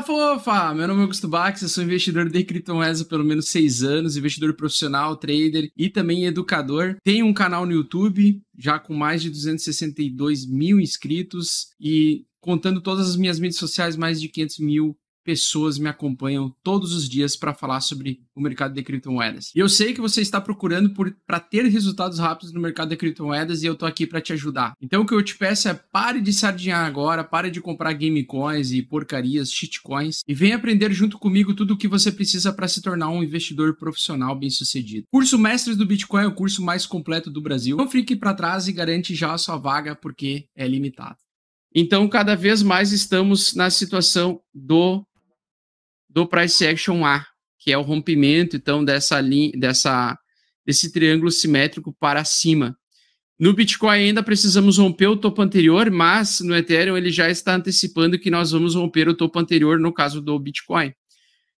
Fala fofa! Meu nome é Augusto Bax, eu sou investidor de criptomoedas há pelo menos seis anos, investidor profissional, trader e também educador. Tenho um canal no YouTube já com mais de 262 mil inscritos e contando todas as minhas mídias sociais, mais de 500 mil pessoas me acompanham todos os dias para falar sobre o mercado de criptomoedas. E eu sei que você está procurando para ter resultados rápidos no mercado de criptomoedas e eu estou aqui para te ajudar. Então o que eu te peço é pare de sardinhar agora, pare de comprar gamecoins e porcarias, shitcoins e venha aprender junto comigo tudo o que você precisa para se tornar um investidor profissional bem-sucedido. Curso Mestres do Bitcoin é o curso mais completo do Brasil. Não fique para trás e garante já a sua vaga porque é limitado. Então, cada vez mais estamos na situação do do price action A, que é o rompimento então dessa linha, dessa desse triângulo simétrico para cima. No Bitcoin ainda precisamos romper o topo anterior, mas no Ethereum ele já está antecipando que nós vamos romper o topo anterior no caso do Bitcoin.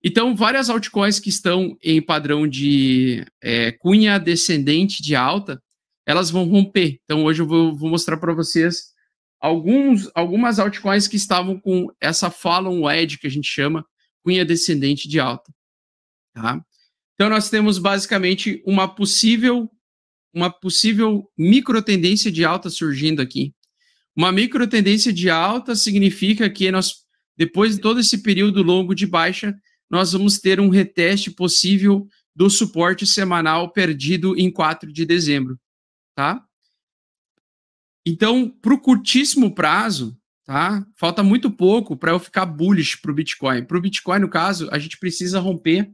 Então, várias altcoins que estão em padrão de é, cunha descendente de alta, elas vão romper. Então, hoje eu vou, vou mostrar para vocês alguns, algumas altcoins que estavam com essa Fallon wedge que a gente chama, Cunha descendente de alta. Tá? Então nós temos basicamente uma possível uma possível micro tendência de alta surgindo aqui. Uma micro tendência de alta significa que nós depois de todo esse período longo de baixa, nós vamos ter um reteste possível do suporte semanal perdido em 4 de dezembro, tá? Então, para o curtíssimo prazo, tá? Falta muito pouco para eu ficar bullish para o Bitcoin. Para o Bitcoin, no caso, a gente precisa romper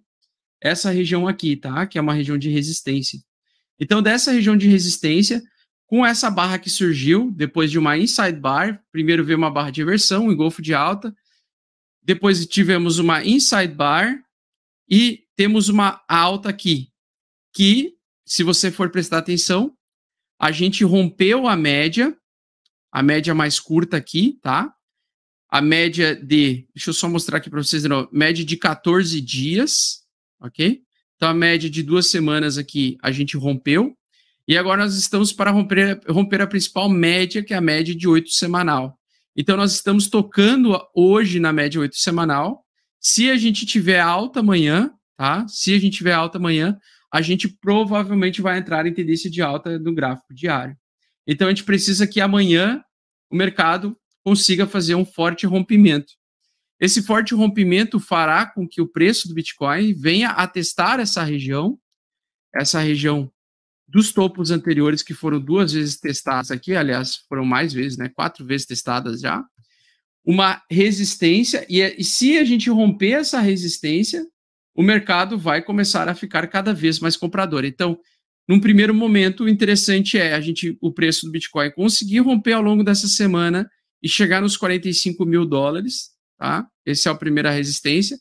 essa região aqui, tá? Que é uma região de resistência. Então, dessa região de resistência, com essa barra que surgiu, depois de uma inside bar, primeiro veio uma barra de inversão, um engolfo de alta, depois tivemos uma inside bar e temos uma alta aqui, que, se você for prestar atenção, a gente rompeu a média a média mais curta aqui, tá? A média de, deixa eu só mostrar aqui para vocês de média de 14 dias, ok? Então, a média de duas semanas aqui a gente rompeu. E agora nós estamos para romper, romper a principal média, que é a média de 8 semanal. Então, nós estamos tocando hoje na média 8 semanal. Se a gente tiver alta amanhã, tá? Se a gente tiver alta amanhã, a gente provavelmente vai entrar em tendência de alta no gráfico diário. Então, a gente precisa que amanhã o mercado consiga fazer um forte rompimento. Esse forte rompimento fará com que o preço do Bitcoin venha a testar essa região, essa região dos topos anteriores que foram duas vezes testadas aqui, aliás, foram mais vezes, né? Quatro vezes testadas já. Uma resistência, e, é, e se a gente romper essa resistência, o mercado vai começar a ficar cada vez mais comprador. Então, num primeiro momento, o interessante é a gente, o preço do Bitcoin conseguir romper ao longo dessa semana e chegar nos 45 mil dólares, tá? Essa é a primeira resistência.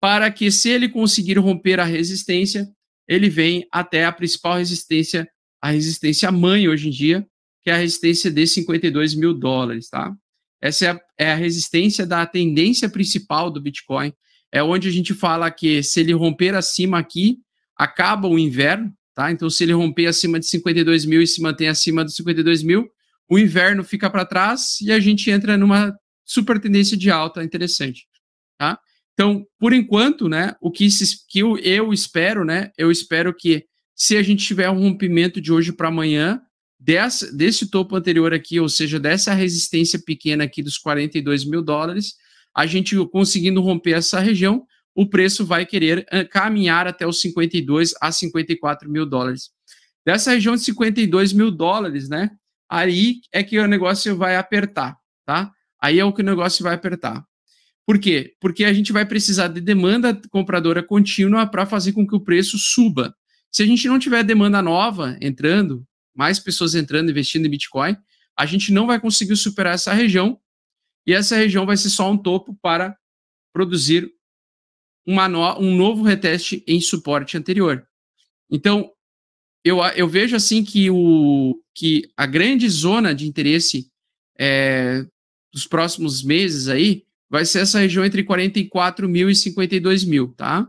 Para que, se ele conseguir romper a resistência, ele vem até a principal resistência, a resistência mãe hoje em dia, que é a resistência de 52 mil dólares, tá? Essa é a, é a resistência da tendência principal do Bitcoin. É onde a gente fala que se ele romper acima aqui, acaba o inverno, Tá? Então, se ele romper acima de 52 mil e se mantém acima dos 52 mil, o inverno fica para trás e a gente entra numa super tendência de alta interessante. Tá? Então, por enquanto, né, o que, se, que eu, eu espero, né, eu espero que se a gente tiver um rompimento de hoje para amanhã, desse topo anterior aqui, ou seja, dessa resistência pequena aqui dos 42 mil dólares, a gente conseguindo romper essa região, o preço vai querer ah, caminhar até os 52 a 54 mil dólares. Dessa região de 52 mil dólares, né? Aí é que o negócio vai apertar, tá? Aí é o que o negócio vai apertar. Por quê? Porque a gente vai precisar de demanda compradora contínua para fazer com que o preço suba. Se a gente não tiver demanda nova entrando, mais pessoas entrando, investindo em Bitcoin, a gente não vai conseguir superar essa região e essa região vai ser só um topo para produzir uma no, um novo reteste em suporte anterior. Então, eu, eu vejo assim que, o, que a grande zona de interesse é, dos próximos meses aí vai ser essa região entre 44 mil e 52 mil, tá?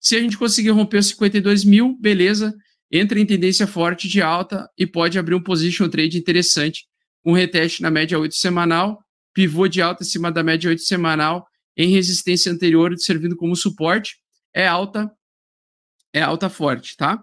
Se a gente conseguir romper os 52 mil, beleza, entra em tendência forte de alta e pode abrir um position trade interessante, um reteste na média 8 semanal, pivô de alta em cima da média 8 semanal em resistência anterior servindo como suporte, é alta, é alta forte, tá?